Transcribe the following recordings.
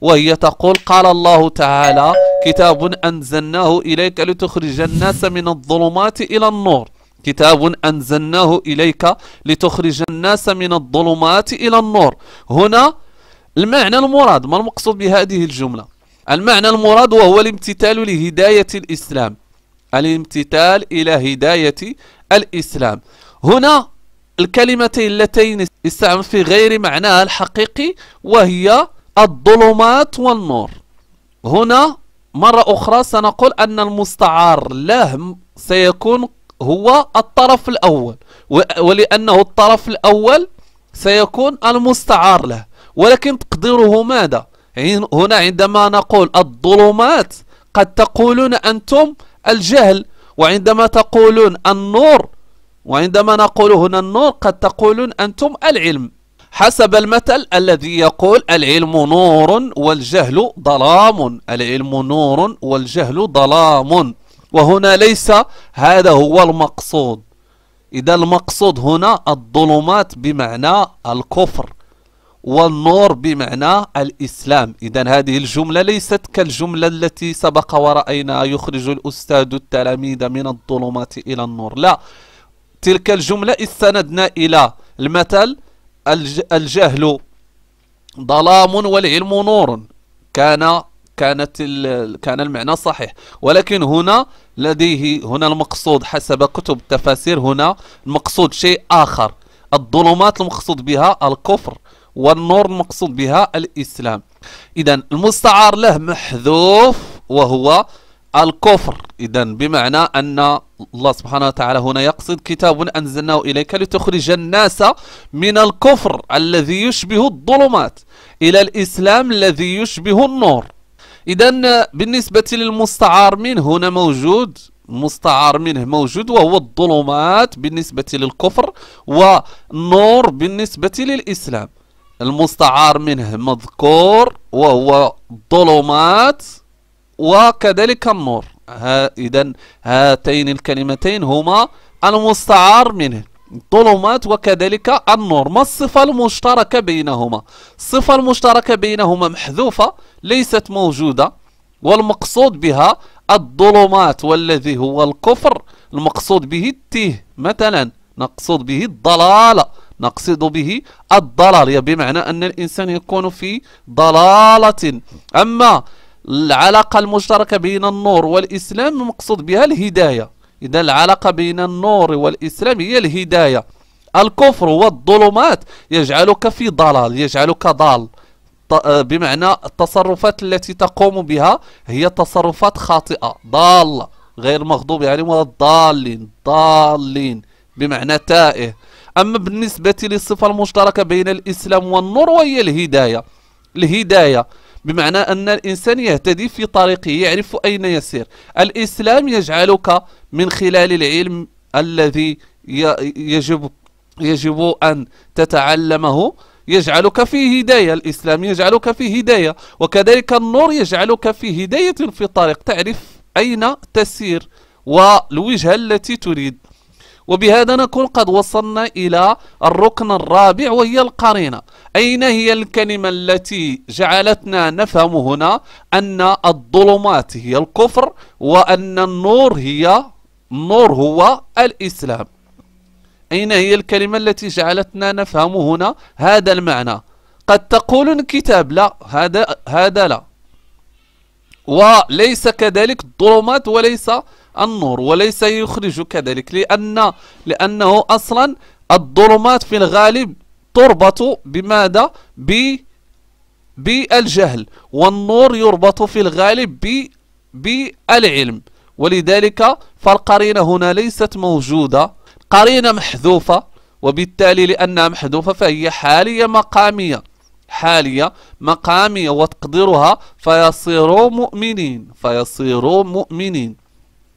وهي تقول قال الله تعالى كتاب أنزلناه إليك لتخرج الناس من الظلمات إلى النور كتاب أنزلناه إليك لتخرج الناس من الظلمات إلى النور هنا المعنى المراد ما المقصود بهذه الجملة المعنى المراد وهو الامتثال لهداية الإسلام الامتثال إلى هداية الإسلام هنا الكلمتين اللتين استعمل في غير معناها الحقيقي وهي الظلمات والنور هنا مرة أخرى سنقول أن المستعار له سيكون هو الطرف الأول ولأنه الطرف الأول سيكون المستعار له ولكن تقديره ماذا؟ هنا عندما نقول الظلمات قد تقولون أنتم الجهل وعندما تقولون النور وعندما نقول هنا النور قد تقولون أنتم العلم حسب المثل الذي يقول العلم نور والجهل ظلام العلم نور والجهل ظلام وهنا ليس هذا هو المقصود إذا المقصود هنا الظلمات بمعنى الكفر والنور بمعنى الإسلام إذا هذه الجملة ليست كالجملة التي سبق ورأينا يخرج الأستاذ التلاميذ من الظلمات إلى النور لا تلك الجملة استندنا إلى المثل الجهل ظلام والعلم نور كان كانت كان المعنى صحيح ولكن هنا لديه هنا المقصود حسب كتب التفاسير هنا المقصود شيء آخر الظلمات المقصود بها الكفر والنور المقصود بها الإسلام إذا المستعار له محذوف وهو الكفر إذا بمعنى أن الله سبحانه وتعالى هنا يقصد كتاب أنزلناه إليك لتخرج الناس من الكفر الذي يشبه الظلمات إلى الإسلام الذي يشبه النور إذا بالنسبة للمستعار منه هنا موجود المستعار منه موجود وهو الظلمات بالنسبة للكفر والنور بالنسبة للإسلام المستعار منه مذكور وهو الظلمات وكذلك النور ها إذا هاتين الكلمتين هما المستعار منه الظلمات وكذلك النور ما الصفة المشتركة بينهما الصفة المشتركة بينهما محذوفة ليست موجودة والمقصود بها الظلمات والذي هو الكفر المقصود به التيه مثلا نقصد به الضلالة نقصد به الضلال بمعنى أن الإنسان يكون في ضلالة أما العلاقة المشتركة بين النور والإسلام مقصود بها الهداية إذا العلاقة بين النور والإسلام هي الهداية الكفر والظلمات يجعلك في ضلال يجعلك ضال آه، بمعنى التصرفات التي تقوم بها هي تصرفات خاطئة ضالة غير مغضوب عليهم ولا الضالين ضالين بمعنى تائه أما بالنسبة للصفة المشتركة بين الإسلام والنور وهي الهداية الهداية بمعنى أن الإنسان يهتدي في طريقه يعرف أين يسير الإسلام يجعلك من خلال العلم الذي يجب يجب أن تتعلمه يجعلك في هداية الإسلام يجعلك في هداية وكذلك النور يجعلك في هداية في الطريق تعرف أين تسير والوجهة التي تريد وبهذا نكون قد وصلنا إلى الركن الرابع وهي القرينة أين هي الكلمة التي جعلتنا نفهم هنا أن الظلمات هي الكفر وأن النور هي النور هو الإسلام أين هي الكلمة التي جعلتنا نفهم هنا هذا المعنى قد تقول الكتاب لا هذا هذا لا وليس كذلك الظلمات وليس النور وليس يخرج كذلك لأن لأنه أصلا الظلمات في الغالب تربط بماذا ب بالجهل والنور يربط في الغالب ب بالعلم ولذلك فالقرينة هنا ليست موجودة قرينة محذوفة وبالتالي لأنها محذوفة فهي حالية مقامية حالية مقامية وتقدرها فيصيروا مؤمنين فيصيروا مؤمنين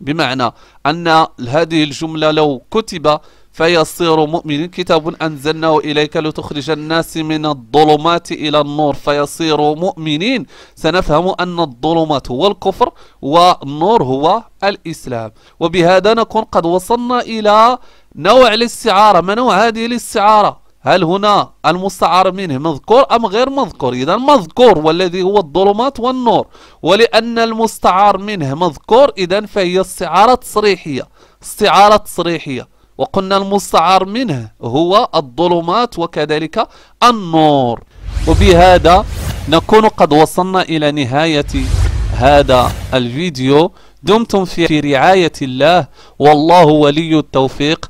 بمعنى أن هذه الجملة لو كتب فيصير مؤمن كتاب أنزلناه إليك لتخرج الناس من الظلمات إلى النور فيصير مؤمنين سنفهم أن الظلمات هو الكفر والنور هو الإسلام وبهذا نكون قد وصلنا إلى نوع الاستعارة ما نوع هذه الاستعارة هل هنا المستعار منه مذكور أم غير مذكور إذا مذكور والذي هو الظلمات والنور ولأن المستعار منه مذكور إذا فهي استعارة تصريحية استعارة تصريحية وقلنا المستعار منه هو الظلمات وكذلك النور وبهذا نكون قد وصلنا إلى نهاية هذا الفيديو دمتم في رعاية الله والله ولي التوفيق